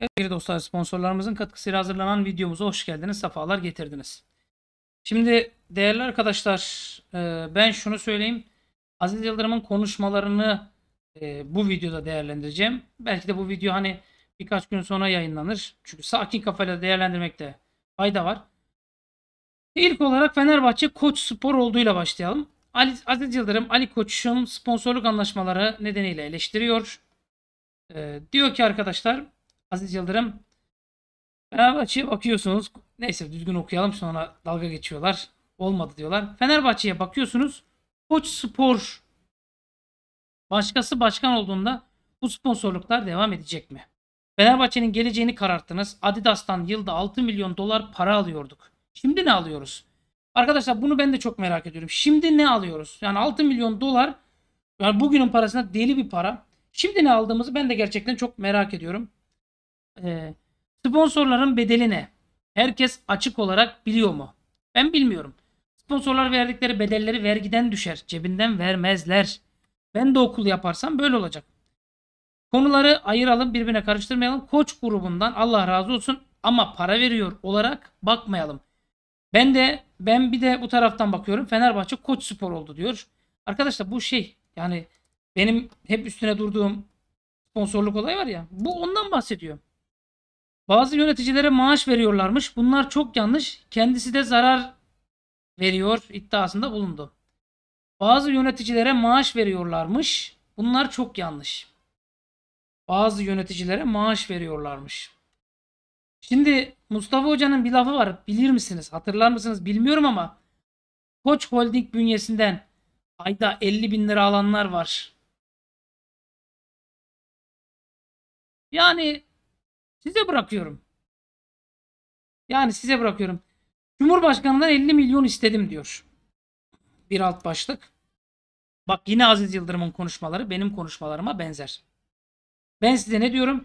Evet dostlar sponsorlarımızın katkısıyla hazırlanan videomuza hoş geldiniz. Safalar getirdiniz. Şimdi değerli arkadaşlar e, ben şunu söyleyeyim. Aziz Yıldırım'ın konuşmalarını e, bu videoda değerlendireceğim. Belki de bu video hani birkaç gün sonra yayınlanır. Çünkü sakin kafayla değerlendirmekte fayda var. İlk olarak Fenerbahçe Koç Spor olduğuyla başlayalım. Ali, Aziz Yıldırım Ali Koç'un sponsorluk anlaşmaları nedeniyle eleştiriyor. E, diyor ki arkadaşlar Aziz Yıldırım. Fenerbahçe'ye bakıyorsunuz. Neyse düzgün okuyalım sonra dalga geçiyorlar. Olmadı diyorlar. Fenerbahçe'ye bakıyorsunuz. Koç Spor başkası başkan olduğunda bu sponsorluklar devam edecek mi? Fenerbahçe'nin geleceğini kararttınız. Adidas'tan yılda 6 milyon dolar para alıyorduk. Şimdi ne alıyoruz? Arkadaşlar bunu ben de çok merak ediyorum. Şimdi ne alıyoruz? Yani 6 milyon dolar yani bugünün parasına deli bir para. Şimdi ne aldığımızı ben de gerçekten çok merak ediyorum e, sponsorların bedeli ne? Herkes açık olarak biliyor mu? Ben bilmiyorum. Sponsorlar verdikleri bedelleri vergiden düşer. Cebinden vermezler. Ben de okul yaparsam böyle olacak. Konuları ayıralım birbirine karıştırmayalım. Koç grubundan Allah razı olsun ama para veriyor olarak bakmayalım. Ben de ben bir de bu taraftan bakıyorum. Fenerbahçe koç spor oldu diyor. Arkadaşlar bu şey yani benim hep üstüne durduğum sponsorluk olayı var ya. Bu ondan bahsediyor. Bazı yöneticilere maaş veriyorlarmış. Bunlar çok yanlış. Kendisi de zarar veriyor iddiasında bulundu. Bazı yöneticilere maaş veriyorlarmış. Bunlar çok yanlış. Bazı yöneticilere maaş veriyorlarmış. Şimdi Mustafa Hoca'nın bir lafı var. Bilir misiniz? Hatırlar mısınız? Bilmiyorum ama Koç Holding bünyesinden ayda 50 bin lira alanlar var. Yani Size bırakıyorum. Yani size bırakıyorum. Cumhurbaşkanından 50 milyon istedim diyor. Bir alt başlık. Bak yine Aziz Yıldırım'ın konuşmaları benim konuşmalarıma benzer. Ben size ne diyorum?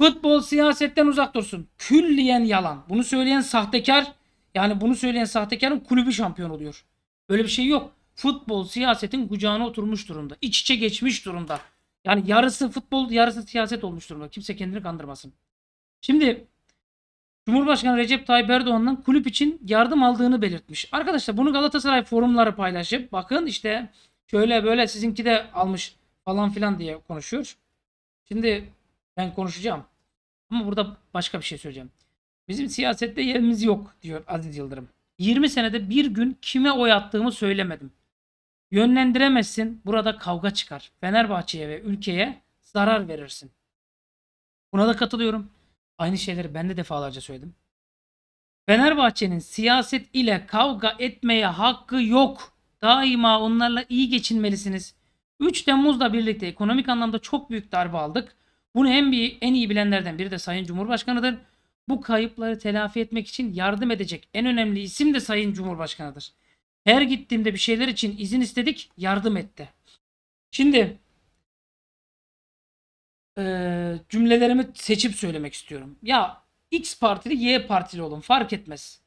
Futbol siyasetten uzak dursun. Külliyen yalan. Bunu söyleyen sahtekar yani bunu söyleyen sahtekarın kulübü şampiyon oluyor. Böyle bir şey yok. Futbol siyasetin kucağına oturmuş durumda. İç içe geçmiş durumda. Yani yarısı futbol yarısı siyaset olmuş durumda. Kimse kendini kandırmasın. Şimdi Cumhurbaşkanı Recep Tayyip Erdoğan'dan kulüp için yardım aldığını belirtmiş. Arkadaşlar bunu Galatasaray forumları paylaşıp bakın işte şöyle böyle sizinki de almış falan filan diye konuşuyor. Şimdi ben konuşacağım. Ama burada başka bir şey söyleyeceğim. Bizim siyasette yerimiz yok diyor Aziz Yıldırım. 20 senede bir gün kime oy attığımı söylemedim. Yönlendiremezsin burada kavga çıkar. Fenerbahçe'ye ve ülkeye zarar verirsin. Buna da katılıyorum. Aynı şeyleri ben de defalarca söyledim. Fenerbahçe'nin siyaset ile kavga etmeye hakkı yok. Daima onlarla iyi geçinmelisiniz. 3 Temmuz'da birlikte ekonomik anlamda çok büyük darbe aldık. Bunu en, bir, en iyi bilenlerden biri de Sayın Cumhurbaşkanı'dır. Bu kayıpları telafi etmek için yardım edecek en önemli isim de Sayın Cumhurbaşkanı'dır. Her gittiğimde bir şeyler için izin istedik, yardım etti. Şimdi e, cümlelerimi seçip söylemek istiyorum. Ya X partili Y partili olun fark etmez.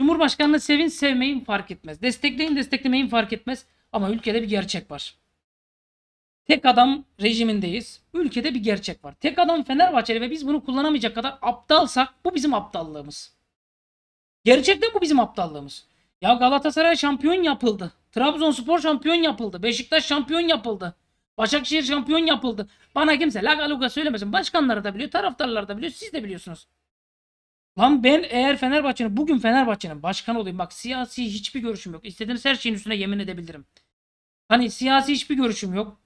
Cumhurbaşkanını sevin sevmeyin fark etmez. Destekleyin desteklemeyin fark etmez. Ama ülkede bir gerçek var. Tek adam rejimindeyiz. Ülkede bir gerçek var. Tek adam Fenerbahçeli ve biz bunu kullanamayacak kadar aptalsak bu bizim aptallığımız. Gerçekten bu bizim aptallığımız. Ya Galatasaray şampiyon yapıldı. Trabzonspor şampiyon yapıldı. Beşiktaş şampiyon yapıldı. Başakşehir şampiyon yapıldı. Bana kimse laga luga söylemesin. Başkanları da biliyor, taraftarlar da biliyor, siz de biliyorsunuz. Lan ben eğer Fenerbahçe'nin, bugün Fenerbahçe'nin başkanı olayım. Bak siyasi hiçbir görüşüm yok. İstediğiniz her şeyin üstüne yemin edebilirim. Hani siyasi hiçbir görüşüm yok.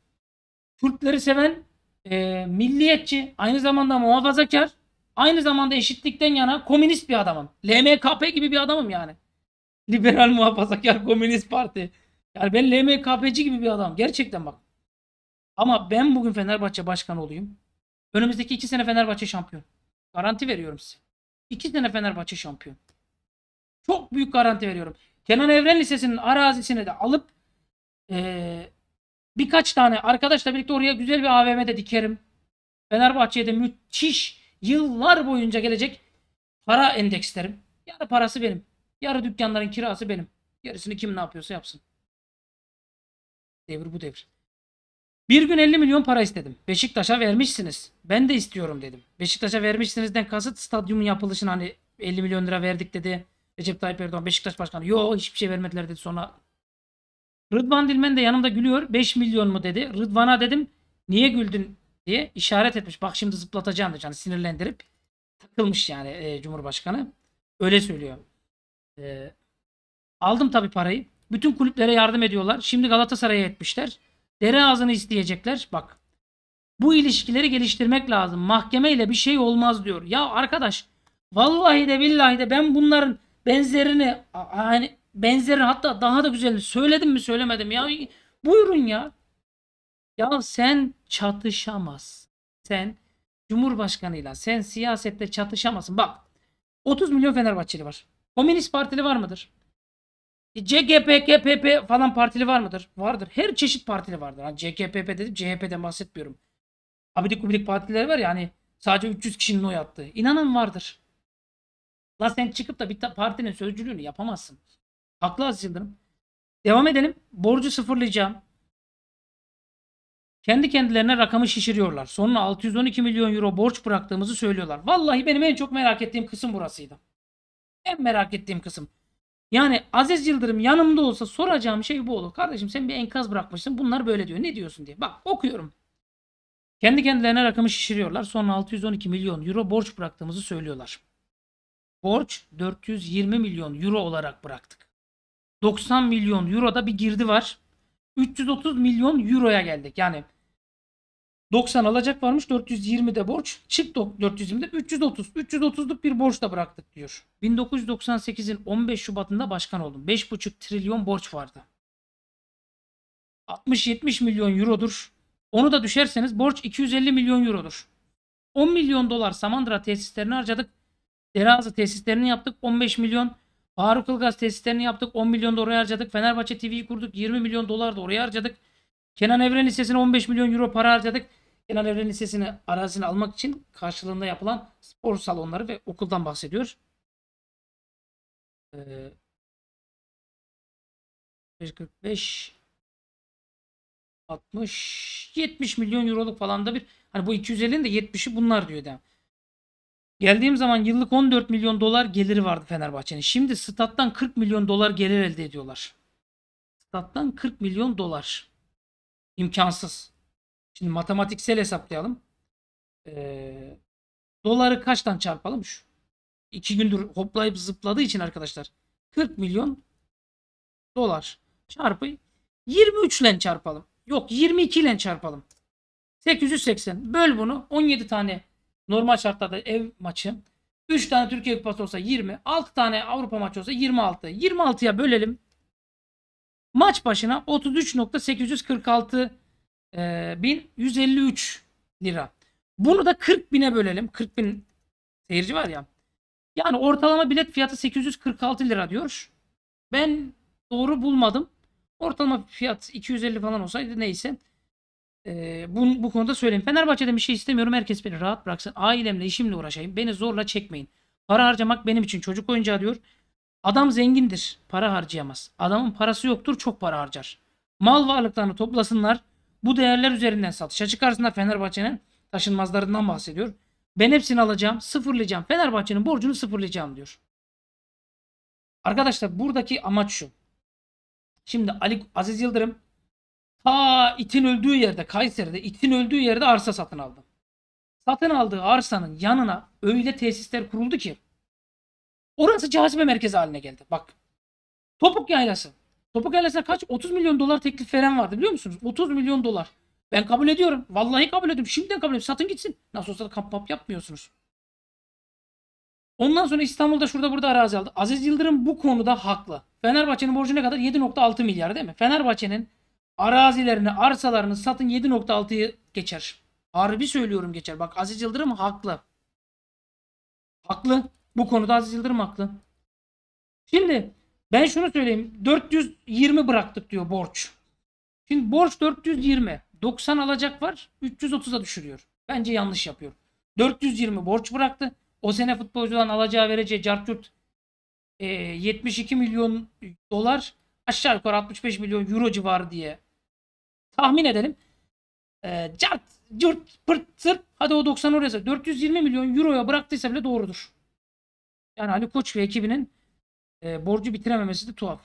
Türkleri seven, e, milliyetçi, aynı zamanda muhafazakar, aynı zamanda eşitlikten yana komünist bir adamım. LMKP gibi bir adamım yani. Liberal muhafazakar komünist parti. Yani ben LMKP'ci gibi bir adam. Gerçekten bak. Ama ben bugün Fenerbahçe başkanı olayım. Önümüzdeki iki sene Fenerbahçe şampiyon. Garanti veriyorum size. İki sene Fenerbahçe şampiyon. Çok büyük garanti veriyorum. Kenan Evren Lisesi'nin arazisini de alıp ee, birkaç tane arkadaşla birlikte oraya güzel bir aVM'de dikerim. Fenerbahçe'ye de müthiş yıllar boyunca gelecek para endekslerim. Yarı parası benim. Yarı dükkanların kirası benim. Yarısını kim ne yapıyorsa yapsın. Devir bu devir. Bir gün 50 milyon para istedim. Beşiktaş'a vermişsiniz. Ben de istiyorum dedim. Beşiktaş'a vermişsinizden kasıt stadyumun yapılışına hani 50 milyon lira verdik dedi. Recep Tayyip Erdoğan Beşiktaş Başkanı. Yo hiçbir şey vermediler dedi sonra. Rıdvan Dilmen de yanımda gülüyor. 5 milyon mu dedi. Rıdvan'a dedim niye güldün diye işaret etmiş. Bak şimdi zıplatacağım yani sinirlendirip takılmış yani e, Cumhurbaşkanı. Öyle söylüyor. E, aldım tabii parayı. Bütün kulüplere yardım ediyorlar. Şimdi Galatasaray'a etmişler. Dere ağzını isteyecekler. Bak. Bu ilişkileri geliştirmek lazım. Mahkemeyle bir şey olmaz diyor. Ya arkadaş vallahi de billahi de ben bunların benzerini hani benzerini hatta daha da güzelini söyledim mi söylemedim ya buyurun ya. Ya sen çatışamaz. Sen Cumhurbaşkanıyla sen siyasette çatışamazsın. Bak 30 milyon Fenerbahçeli var. Komünist partili var mıdır? E, CGPKPP falan partili var mıdır? Vardır. Her çeşit partili vardır. Hani CKPP dedim CHP'den bahsetmiyorum. Abidik gubidik partileri var ya hani sadece 300 kişinin oy attığı. İnanın vardır. La sen çıkıp da bir partinin sözcülüğünü yapamazsın. Haklı Aziz Yıldırım. Devam edelim. Borcu sıfırlayacağım. Kendi kendilerine rakamı şişiriyorlar. Sonra 612 milyon euro borç bıraktığımızı söylüyorlar. Vallahi benim en çok merak ettiğim kısım burasıydı. En merak ettiğim kısım. Yani Aziz Yıldırım yanımda olsa soracağım şey bu olur. Kardeşim sen bir enkaz bırakmışsın bunlar böyle diyor. Ne diyorsun diye. Bak okuyorum. Kendi kendilerine rakamı şişiriyorlar. son 612 milyon euro borç bıraktığımızı söylüyorlar. Borç 420 milyon euro olarak bıraktık. 90 milyon euroda bir girdi var. 330 milyon euroya geldik. Yani 90 alacak varmış 420 de borç. Çık de 330. 330'luk bir borç da bıraktık diyor. 1998'in 15 Şubat'ında başkan oldum. 5,5 trilyon borç vardı. 60-70 milyon eurodur. Onu da düşerseniz borç 250 milyon eurodur. 10 milyon dolar Samandıra tesislerini harcadık. Derazı tesislerini yaptık 15 milyon. Faruk Ilgaz tesislerini yaptık 10 milyon da oraya harcadık. Fenerbahçe TV'yi kurduk 20 milyon dolar da oraya harcadık. Kenan Evren Lisesi'ne 15 milyon euro para harcadık. Kenan Evren Lisesi'ni arazini almak için karşılığında yapılan spor salonları ve okuldan bahsediyor. Ee, 45 60 70 milyon euroluk falan da bir hani bu 250'nin de 70'i bunlar diyor devam. Geldiğim zaman yıllık 14 milyon dolar geliri vardı Fenerbahçe'nin. Şimdi stat'tan 40 milyon dolar gelir elde ediyorlar. Stat'tan 40 milyon dolar. İmkansız. Şimdi matematiksel hesaplayalım. Ee, doları kaçtan çarpalım? Şu, İki gündür hoplayıp zıpladığı için arkadaşlar 40 milyon dolar çarpı 23 ile çarpalım. Yok 22 ile çarpalım. 880 böl bunu 17 tane normal şartlarda ev maçı 3 tane Türkiye Kupası olsa 20 6 tane Avrupa maçı olsa 26 26'ya bölelim maç başına 33.846 e, ee, 1153 lira. Bunu da 40 bine bölelim. 40 bin seyirci var ya. Yani ortalama bilet fiyatı 846 lira diyor. Ben doğru bulmadım. Ortalama fiyat 250 falan olsaydı neyse. Ee, bu, bu konuda söyleyeyim. Fenerbahçe'den bir şey istemiyorum. Herkes beni rahat bıraksın. Ailemle, işimle uğraşayım. Beni zorla çekmeyin. Para harcamak benim için çocuk oyuncağı diyor. Adam zengindir. Para harcayamaz. Adamın parası yoktur. Çok para harcar. Mal varlıklarını toplasınlar. Bu değerler üzerinden satışa çıkarsında Fenerbahçe'nin taşınmazlarından bahsediyor. Ben hepsini alacağım, sıfırlayacağım. Fenerbahçe'nin borcunu sıfırlayacağım diyor. Arkadaşlar buradaki amaç şu. Şimdi Ali Aziz Yıldırım ta itin öldüğü yerde Kayseri'de itin öldüğü yerde arsa satın aldı. Satın aldığı arsanın yanına öyle tesisler kuruldu ki orası cazibe merkezi haline geldi. Bak topuk yaylası. Topuk Ailesi'ne kaç? 30 milyon dolar teklif veren vardı biliyor musunuz? 30 milyon dolar. Ben kabul ediyorum. Vallahi kabul ediyorum. Şimdiden kabul ediyorum. Satın gitsin. Nasıl olsa da kamp kamp yapmıyorsunuz. Ondan sonra İstanbul'da şurada burada arazi aldı. Aziz Yıldırım bu konuda haklı. Fenerbahçe'nin borcu ne kadar? 7.6 milyar değil mi? Fenerbahçe'nin arazilerini, arsalarını satın 7.6'yı geçer. Harbi söylüyorum geçer. Bak Aziz Yıldırım haklı. Haklı. Bu konuda Aziz Yıldırım haklı. Şimdi ben şunu söyleyeyim. 420 bıraktık diyor borç. Şimdi borç 420. 90 alacak var. 330'a düşürüyor. Bence yanlış yapıyor. 420 borç bıraktı. O sene futbolcudan alacağı vereceği Cartürt e, 72 milyon dolar aşağı yukarı 65 milyon euro civarı diye tahmin edelim. E, cart, cırt, pırt, sırp hadi o 90 oraya 420 milyon euroya bıraktıysa bile doğrudur. Yani Ali Koç ve ekibinin e, borcu bitirememesi de tuhaf.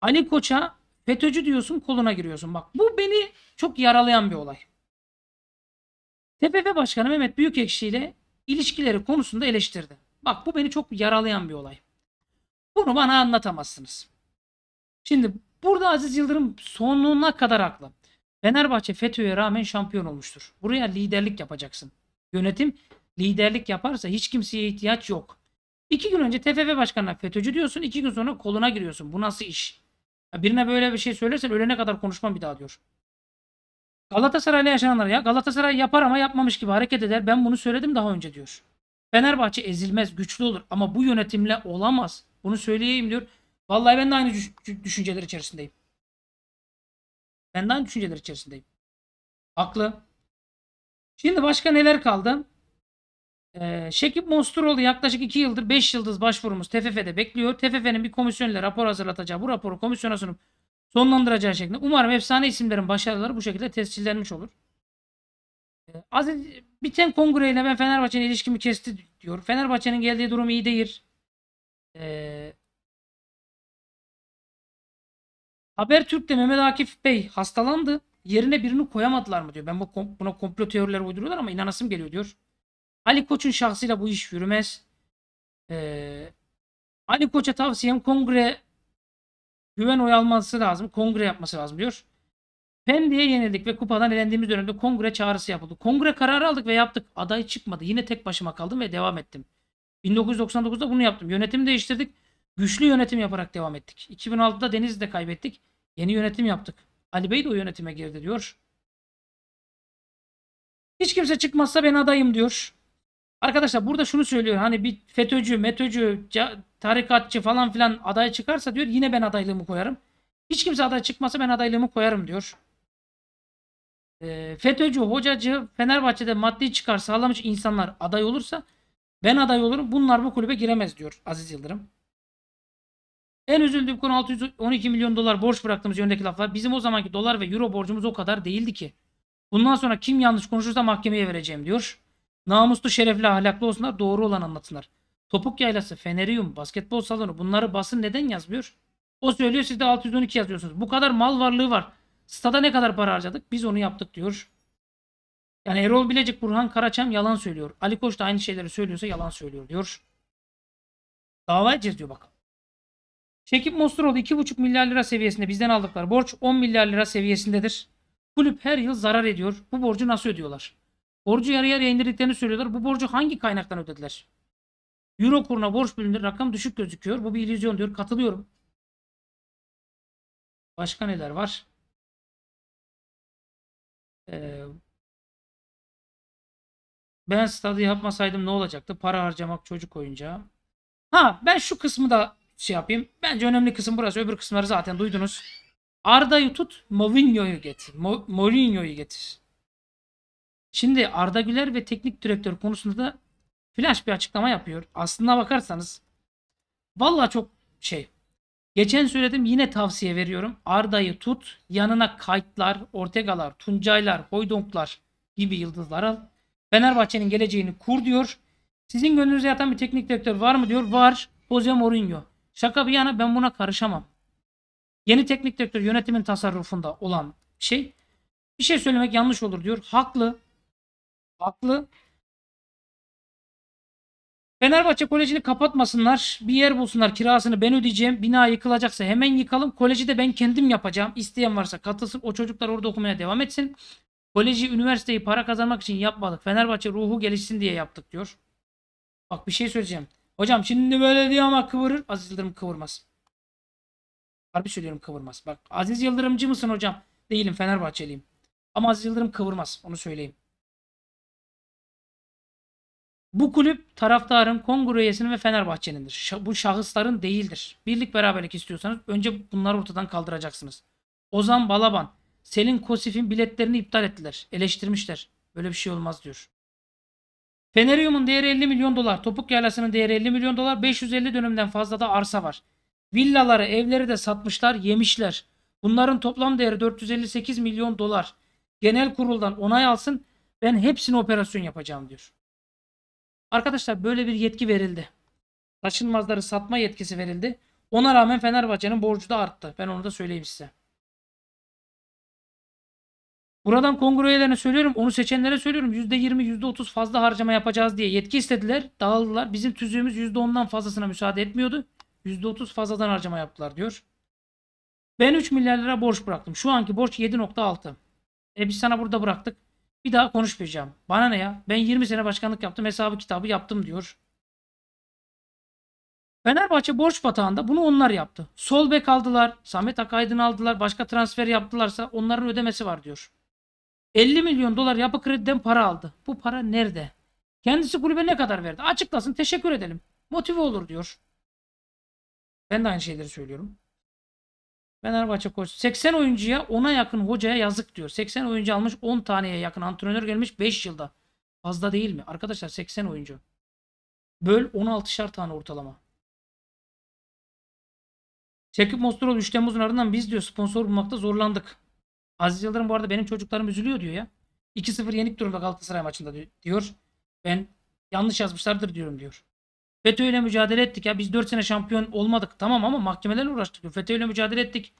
Ali Koç'a FETÖ'cü diyorsun koluna giriyorsun. Bak bu beni çok yaralayan bir olay. TPP Başkanı Mehmet Büyükekşi ile ilişkileri konusunda eleştirdi. Bak bu beni çok yaralayan bir olay. Bunu bana anlatamazsınız. Şimdi burada Aziz Yıldırım sonuna kadar haklı. Fenerbahçe FETÖ'ye rağmen şampiyon olmuştur. Buraya liderlik yapacaksın. Yönetim liderlik yaparsa hiç kimseye ihtiyaç yok. İki gün önce TFF başkanına FETÖ'cü diyorsun. iki gün sonra koluna giriyorsun. Bu nasıl iş? birine böyle bir şey söylersen ölene kadar konuşmam bir daha diyor. Galatasaray'la yaşananlar ya. Galatasaray yapar ama yapmamış gibi hareket eder. Ben bunu söyledim daha önce diyor. Fenerbahçe ezilmez, güçlü olur ama bu yönetimle olamaz. Bunu söyleyeyim diyor. Vallahi ben de aynı düşünceler içerisindeyim. Ben de aynı düşünceler içerisindeyim. Haklı. Şimdi başka neler kaldı? Ee, Şekip Mosturoğlu yaklaşık 2 yıldır 5 yıldız başvurumuz TFF'de bekliyor. TFF'nin bir komisyon ile rapor hazırlatacağı bu raporu komisyona sunup sonlandıracağı şeklinde. Umarım efsane isimlerin başarıları bu şekilde tescillenmiş olur. Ee, Aziz biten kongreyle ben Fenerbahçe'nin ilişkimi kesti diyor. Fenerbahçe'nin geldiği durum iyi değil. Ee, Habertürk'te Mehmet Akif Bey hastalandı. Yerine birini koyamadılar mı diyor. Ben bu, buna komplo teorileri uyduruyorlar ama inanasım geliyor diyor. Ali Koç'un şahsıyla bu iş yürümez. Ee, Ali Koç'a tavsiyem kongre güven oy alması lazım. Kongre yapması lazım diyor. Pendik'e yenildik ve kupadan elendiğimiz dönemde kongre çağrısı yapıldı. Kongre kararı aldık ve yaptık. Aday çıkmadı. Yine tek başıma kaldım ve devam ettim. 1999'da bunu yaptım. Yönetimi değiştirdik. Güçlü yönetim yaparak devam ettik. 2006'da Denizli'de kaybettik. Yeni yönetim yaptık. Ali Bey de o yönetime girdi diyor. Hiç kimse çıkmazsa ben adayım diyor. Arkadaşlar burada şunu söylüyor. Hani bir FETÖ'cü, METÖ'cü, tarikatçı falan filan aday çıkarsa diyor yine ben adaylığımı koyarım. Hiç kimse aday çıkmasa ben adaylığımı koyarım diyor. E, FETÖ'cü, hocacı, Fenerbahçe'de maddi çıkar sağlamış insanlar aday olursa ben aday olurum. Bunlar bu kulübe giremez diyor Aziz Yıldırım. En üzüldüğüm konu 612 milyon dolar borç bıraktığımız yöndeki laflar. Bizim o zamanki dolar ve euro borcumuz o kadar değildi ki. Bundan sonra kim yanlış konuşursa mahkemeye vereceğim diyor. Namuslu, şerefli, ahlaklı olsunlar, doğru olan anlatsınlar. Topuk yaylası, fenerium, basketbol salonu bunları basın neden yazmıyor? O söylüyor siz de 612 yazıyorsunuz. Bu kadar mal varlığı var. Stada ne kadar para harcadık? Biz onu yaptık diyor. Yani Erol Bilecik, Burhan Karaçam yalan söylüyor. Ali Koç da aynı şeyleri söylüyorsa yalan söylüyor diyor. Dava edeceğiz diyor bakın. Şekip Mosturoğlu 2,5 milyar lira seviyesinde bizden aldıkları borç 10 milyar lira seviyesindedir. Kulüp her yıl zarar ediyor. Bu borcu nasıl ödüyorlar? Borcu yarı yarıya indirdiklerini söylüyorlar. Bu borcu hangi kaynaktan ödediler? Euro kuruna borç bölündü. Rakam düşük gözüküyor. Bu bir illüzyon diyor. Katılıyorum. Başka neler var? Ee, ben stadı yapmasaydım ne olacaktı? Para harcamak çocuk oyuncağı. Ha ben şu kısmı da şey yapayım. Bence önemli kısım burası. Öbür kısımları zaten duydunuz. Arda'yı tut, Mourinho'yu getir. Mourinho'yu getir. Şimdi Arda Güler ve teknik direktör konusunda da flash bir açıklama yapıyor. Aslına bakarsanız valla çok şey. Geçen söyledim yine tavsiye veriyorum. Arda'yı tut. Yanına Kaytlar, Ortegalar, Tuncaylar, Hoydonklar gibi yıldızlar al. Fenerbahçe'nin geleceğini kur diyor. Sizin gönlünüze yatan bir teknik direktör var mı diyor. Var. Jose Mourinho. Şaka bir yana ben buna karışamam. Yeni teknik direktör yönetimin tasarrufunda olan şey. Bir şey söylemek yanlış olur diyor. Haklı haklı. Fenerbahçe Koleji'ni kapatmasınlar. Bir yer bulsunlar. Kirasını ben ödeyeceğim. Bina yıkılacaksa hemen yıkalım. Koleji de ben kendim yapacağım. İsteyen varsa katılsın. O çocuklar orada okumaya devam etsin. Koleji, üniversiteyi para kazanmak için yapmadık. Fenerbahçe ruhu gelişsin diye yaptık diyor. Bak bir şey söyleyeceğim. Hocam şimdi böyle diyor ama kıvırır. Aziz Yıldırım kıvırmaz. Harbi söylüyorum kıvırmaz. Bak Aziz Yıldırımcı mısın hocam? Değilim Fenerbahçeliyim. Ama Aziz Yıldırım kıvırmaz. Onu söyleyeyim. Bu kulüp taraftarın, kongre üyesinin ve Fenerbahçe'nindir. Ş- bu şahısların değildir. Birlik beraberlik istiyorsanız önce bunları ortadan kaldıracaksınız. Ozan Balaban, Selin Kosif'in biletlerini iptal ettiler. Eleştirmişler. Böyle bir şey olmaz diyor. Fenerium'un değeri 50 milyon dolar. Topuk yaylasının değeri 50 milyon dolar. 550 dönümden fazla da arsa var. Villaları, evleri de satmışlar, yemişler. Bunların toplam değeri 458 milyon dolar. Genel kuruldan onay alsın. Ben hepsini operasyon yapacağım diyor. Arkadaşlar böyle bir yetki verildi. Taşınmazları satma yetkisi verildi. Ona rağmen Fenerbahçe'nin borcu da arttı. Ben onu da söyleyeyim size. Buradan kongre üyelerine söylüyorum. Onu seçenlere söylüyorum. %20, %30 fazla harcama yapacağız diye yetki istediler. Dağıldılar. Bizim tüzüğümüz %10'dan fazlasına müsaade etmiyordu. %30 fazladan harcama yaptılar diyor. Ben 3 milyar lira borç bıraktım. Şu anki borç 7.6. E biz sana burada bıraktık. Bir daha konuşmayacağım. Bana ne ya? Ben 20 sene başkanlık yaptım. Hesabı kitabı yaptım diyor. Fenerbahçe borç batağında bunu onlar yaptı. Sol bek aldılar. Samet Akaydın aldılar. Başka transfer yaptılarsa onların ödemesi var diyor. 50 milyon dolar yapı krediden para aldı. Bu para nerede? Kendisi kulübe ne kadar verdi? Açıklasın teşekkür edelim. Motive olur diyor. Ben de aynı şeyleri söylüyorum. Fenerbahçe koçu. 80 oyuncuya 10'a yakın hocaya yazık diyor. 80 oyuncu almış 10 taneye yakın antrenör gelmiş 5 yılda. Fazla değil mi? Arkadaşlar 80 oyuncu. Böl 16'şar tane ortalama. Çekip Mosturol 3 Temmuz'un ardından biz diyor sponsor bulmakta zorlandık. Aziz Yıldırım bu arada benim çocuklarım üzülüyor diyor ya. 2-0 yenik durumda Galatasaray maçında diyor. Ben yanlış yazmışlardır diyorum diyor. FETÖ ile mücadele ettik. Ya biz 4 sene şampiyon olmadık. Tamam ama mahkemelerle uğraştık. FETÖ ile mücadele ettik.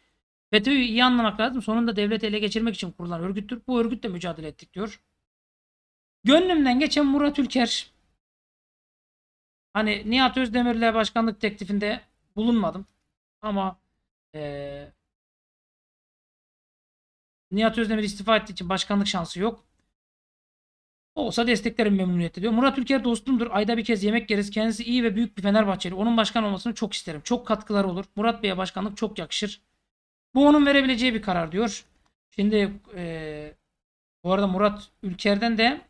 FETÖ'yü iyi anlamak lazım. Sonunda devleti ele geçirmek için kurulan örgüttür. Bu örgütle mücadele ettik diyor. Gönlümden geçen Murat Ülker. Hani Nihat Özdemir'le başkanlık teklifinde bulunmadım. Ama ee, Nihat Özdemir istifa ettiği için başkanlık şansı yok. Olsa desteklerim memnuniyetle diyor. Murat Ülker dostumdur. Ayda bir kez yemek yeriz. Kendisi iyi ve büyük bir Fenerbahçeli. Onun başkan olmasını çok isterim. Çok katkıları olur. Murat Bey'e başkanlık çok yakışır. Bu onun verebileceği bir karar diyor. Şimdi e, bu arada Murat Ülker'den de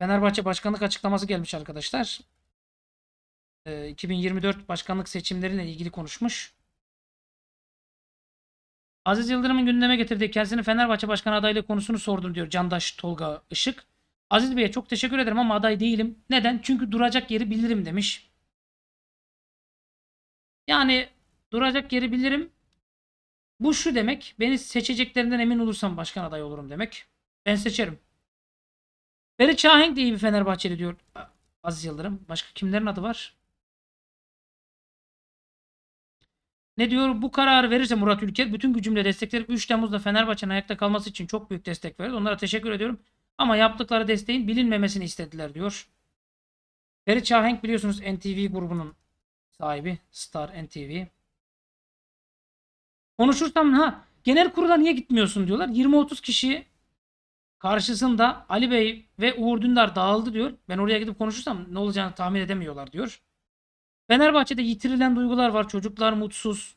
Fenerbahçe başkanlık açıklaması gelmiş arkadaşlar. E, 2024 başkanlık seçimleriyle ilgili konuşmuş. Aziz Yıldırım'ın gündeme getirdiği kendisini Fenerbahçe Başkanı adaylığı konusunu sordum diyor Candaş Tolga Işık. Aziz Bey'e çok teşekkür ederim ama aday değilim. Neden? Çünkü duracak yeri bilirim demiş. Yani duracak yeri bilirim. Bu şu demek. Beni seçeceklerinden emin olursam başkan aday olurum demek. Ben seçerim. Beri Çahenk de iyi bir Fenerbahçeli diyor Aziz Yıldırım. Başka kimlerin adı var? Ne diyor? Bu kararı verirse Murat Ülker bütün gücümle desteklerip 3 Temmuz'da Fenerbahçe'nin ayakta kalması için çok büyük destek verir. Onlara teşekkür ediyorum. Ama yaptıkları desteğin bilinmemesini istediler diyor. Ferit Şahenk biliyorsunuz NTV grubunun sahibi. Star NTV. Konuşursam ha genel kurula niye gitmiyorsun diyorlar. 20-30 kişi karşısında Ali Bey ve Uğur Dündar dağıldı diyor. Ben oraya gidip konuşursam ne olacağını tahmin edemiyorlar diyor. Fenerbahçe'de yitirilen duygular var. Çocuklar mutsuz.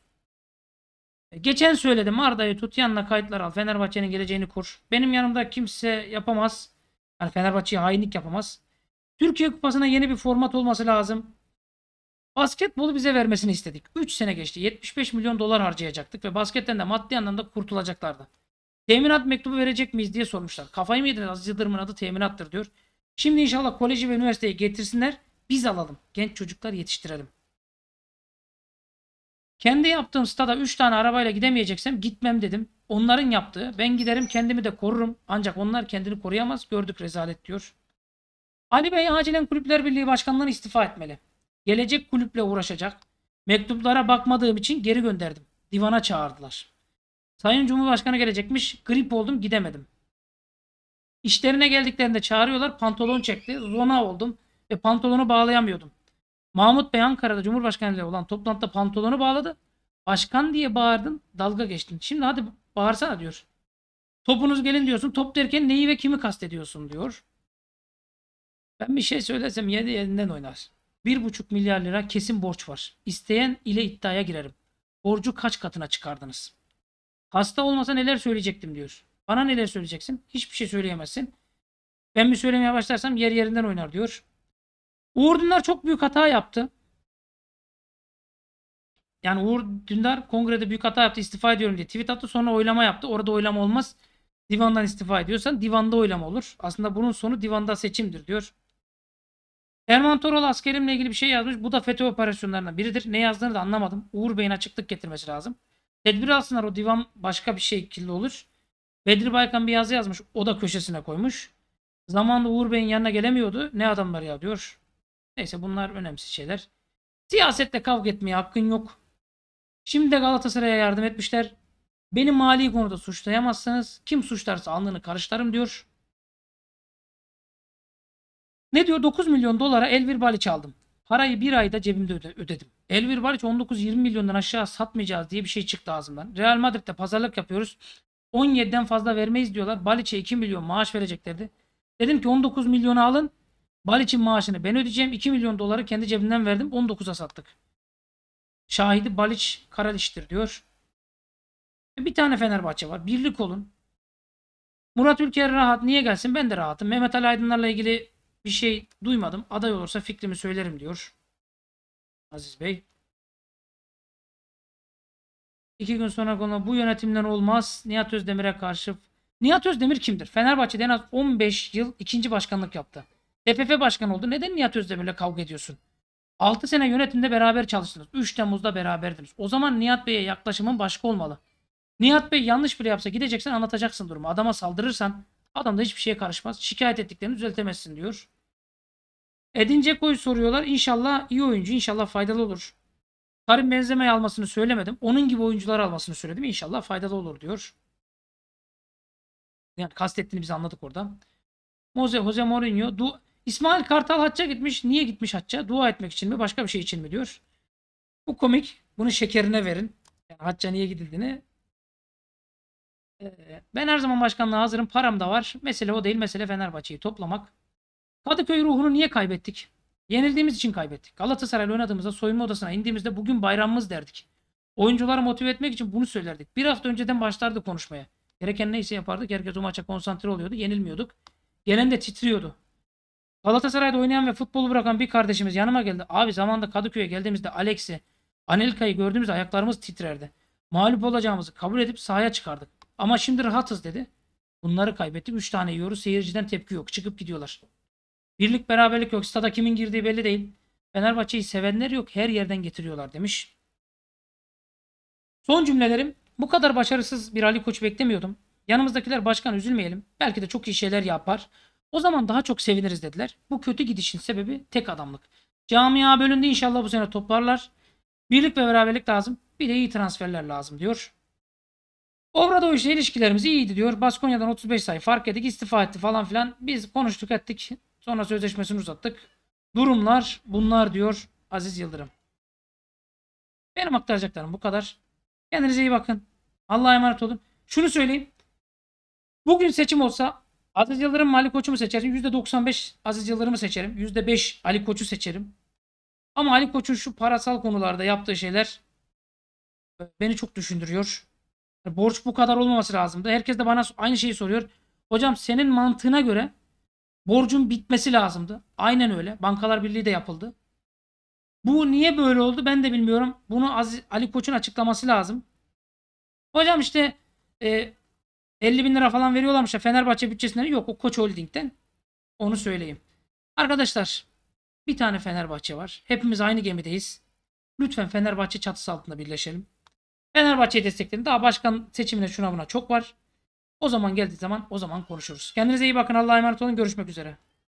E, geçen söyledim Arda'yı tut yanına kayıtlar al. Fenerbahçe'nin geleceğini kur. Benim yanımda kimse yapamaz. Yani Fenerbahçe'ye hainlik yapamaz. Türkiye Kupası'na yeni bir format olması lazım. Basketbolu bize vermesini istedik. 3 sene geçti. 75 milyon dolar harcayacaktık ve basketten de maddi anlamda kurtulacaklardı. Teminat mektubu verecek miyiz diye sormuşlar. Kafayı mı yediniz? Aziz Yıldırım'ın adı teminattır diyor. Şimdi inşallah koleji ve üniversiteyi getirsinler. Biz alalım. Genç çocuklar yetiştirelim. Kendi yaptığım stada 3 tane arabayla gidemeyeceksem gitmem dedim. Onların yaptığı. Ben giderim kendimi de korurum. Ancak onlar kendini koruyamaz. Gördük rezalet diyor. Ali Bey acilen Kulüpler Birliği Başkanlığı'nı istifa etmeli. Gelecek kulüple uğraşacak. Mektuplara bakmadığım için geri gönderdim. Divana çağırdılar. Sayın Cumhurbaşkanı gelecekmiş. Grip oldum gidemedim. İşlerine geldiklerinde çağırıyorlar. Pantolon çekti. Zona oldum ve pantolonu bağlayamıyordum. Mahmut Bey Ankara'da Cumhurbaşkanı ile olan toplantıda pantolonu bağladı. Başkan diye bağırdın dalga geçtin. Şimdi hadi bağırsana diyor. Topunuz gelin diyorsun. Top derken neyi ve kimi kastediyorsun diyor. Ben bir şey söylesem yedi yerinden oynar. Bir buçuk milyar lira kesin borç var. İsteyen ile iddiaya girerim. Borcu kaç katına çıkardınız? Hasta olmasa neler söyleyecektim diyor. Bana neler söyleyeceksin? Hiçbir şey söyleyemezsin. Ben bir söylemeye başlarsam yer yerinden oynar diyor. Uğur Dündar çok büyük hata yaptı. Yani Uğur Dündar kongrede büyük hata yaptı istifa ediyorum diye tweet attı sonra oylama yaptı. Orada oylama olmaz. Divandan istifa ediyorsan divanda oylama olur. Aslında bunun sonu divanda seçimdir diyor. Erman Torol askerimle ilgili bir şey yazmış. Bu da FETÖ operasyonlarından biridir. Ne yazdığını da anlamadım. Uğur Bey'in açıklık getirmesi lazım. Tedbir alsınlar o divan başka bir şey kirli olur. Bedri Baykan bir yazı yazmış. O da köşesine koymuş. Zamanında Uğur Bey'in yanına gelemiyordu. Ne adamlar ya diyor. Neyse bunlar önemsiz şeyler. Siyasetle kavga etmeye hakkın yok. Şimdi de Galatasaray'a yardım etmişler. Beni mali konuda suçlayamazsınız. Kim suçlarsa alnını karışlarım diyor. Ne diyor? 9 milyon dolara Elvir Baliç aldım. Parayı bir ayda cebimde ödedim. Elvir Baliç 19-20 milyondan aşağı satmayacağız diye bir şey çıktı ağzımdan. Real Madrid'de pazarlık yapıyoruz. 17'den fazla vermeyiz diyorlar. Baliç'e 2 milyon maaş vereceklerdi. Dedim ki 19 milyonu alın. Baliç'in maaşını ben ödeyeceğim. 2 milyon doları kendi cebimden verdim. 19'a sattık. Şahidi Baliç Karaliş'tir diyor. E, bir tane Fenerbahçe var. Birlik olun. Murat Ülker rahat. Niye gelsin? Ben de rahatım. Mehmet Ali Aydınlar'la ilgili bir şey duymadım. Aday olursa fikrimi söylerim diyor. Aziz Bey. İki gün sonra konu bu yönetimden olmaz. Nihat Özdemir'e karşı. Nihat Özdemir kimdir? Fenerbahçe'de en az 15 yıl ikinci başkanlık yaptı. TFF başkan oldu. Neden Nihat Özdemir'le kavga ediyorsun? 6 sene yönetimde beraber çalıştınız. 3 Temmuz'da beraberdiniz. O zaman Nihat Bey'e yaklaşımın başka olmalı. Nihat Bey yanlış bile yapsa gideceksen anlatacaksın durumu. Adama saldırırsan adam da hiçbir şeye karışmaz. Şikayet ettiklerini düzeltemezsin diyor. Edin koy soruyorlar. İnşallah iyi oyuncu. İnşallah faydalı olur. Karim benzemeyi almasını söylemedim. Onun gibi oyuncular almasını söyledim. İnşallah faydalı olur diyor. Yani kastettiğini biz anladık orada. Jose, Jose Mourinho du İsmail Kartal hacca gitmiş. Niye gitmiş hacca? Dua etmek için mi? Başka bir şey için mi diyor. Bu komik. Bunu şekerine verin. Yani hacca niye gidildiğini. Ee, ben her zaman başkanlığa hazırım. Param da var. Mesele o değil. Mesele Fenerbahçe'yi toplamak. Kadıköy ruhunu niye kaybettik? Yenildiğimiz için kaybettik. Galatasaray'la oynadığımızda soyunma odasına indiğimizde bugün bayramımız derdik. Oyuncuları motive etmek için bunu söylerdik. Bir hafta önceden başlardı konuşmaya. Gereken neyse yapardık. Herkes o maça konsantre oluyordu. Yenilmiyorduk. Gelen de titriyordu. Galatasaray'da oynayan ve futbolu bırakan bir kardeşimiz yanıma geldi. Abi zamanda Kadıköy'e geldiğimizde Alex'i, Anelka'yı gördüğümüzde ayaklarımız titrerdi. Mağlup olacağımızı kabul edip sahaya çıkardık. Ama şimdi rahatız dedi. Bunları kaybettik. 3 tane yiyoruz. Seyirciden tepki yok. Çıkıp gidiyorlar. Birlik beraberlik yok. Stada kimin girdiği belli değil. Fenerbahçe'yi sevenler yok. Her yerden getiriyorlar demiş. Son cümlelerim. Bu kadar başarısız bir Ali Koç beklemiyordum. Yanımızdakiler başkan üzülmeyelim. Belki de çok iyi şeyler yapar. O zaman daha çok seviniriz dediler. Bu kötü gidişin sebebi tek adamlık. Camia bölündü inşallah bu sene toplarlar. Birlik ve beraberlik lazım. Bir de iyi transferler lazım diyor. Obradoviç ile ilişkilerimiz iyiydi diyor. Baskonya'dan 35 sayı fark ettik istifa etti falan filan. Biz konuştuk ettik. Sonra sözleşmesini uzattık. Durumlar bunlar diyor Aziz Yıldırım. Benim aktaracaklarım bu kadar. Kendinize iyi bakın. Allah'a emanet olun. Şunu söyleyeyim. Bugün seçim olsa Aziz Yıldırım mı Ali Koç'u mu seçerim? %95 Aziz Yıldırım'ı seçerim. %5 Ali Koç'u seçerim. Ama Ali Koç'un şu parasal konularda yaptığı şeyler e, beni çok düşündürüyor. Borç bu kadar olmaması lazımdı. Herkes de bana aynı şeyi soruyor. Hocam senin mantığına göre borcun bitmesi lazımdı. Aynen öyle. Bankalar Birliği de yapıldı. Bu niye böyle oldu ben de bilmiyorum. Bunu Aziz, Ali Koç'un açıklaması lazım. Hocam işte e, 50 bin lira falan veriyorlarmış ya Fenerbahçe bütçesinden yok o Koç Holding'den. Onu söyleyeyim. Arkadaşlar bir tane Fenerbahçe var. Hepimiz aynı gemideyiz. Lütfen Fenerbahçe çatısı altında birleşelim. Fenerbahçe'yi destekleyin. Daha başkan seçimine şuna buna çok var. O zaman geldiği zaman o zaman konuşuruz. Kendinize iyi bakın. Allah'a emanet olun. Görüşmek üzere.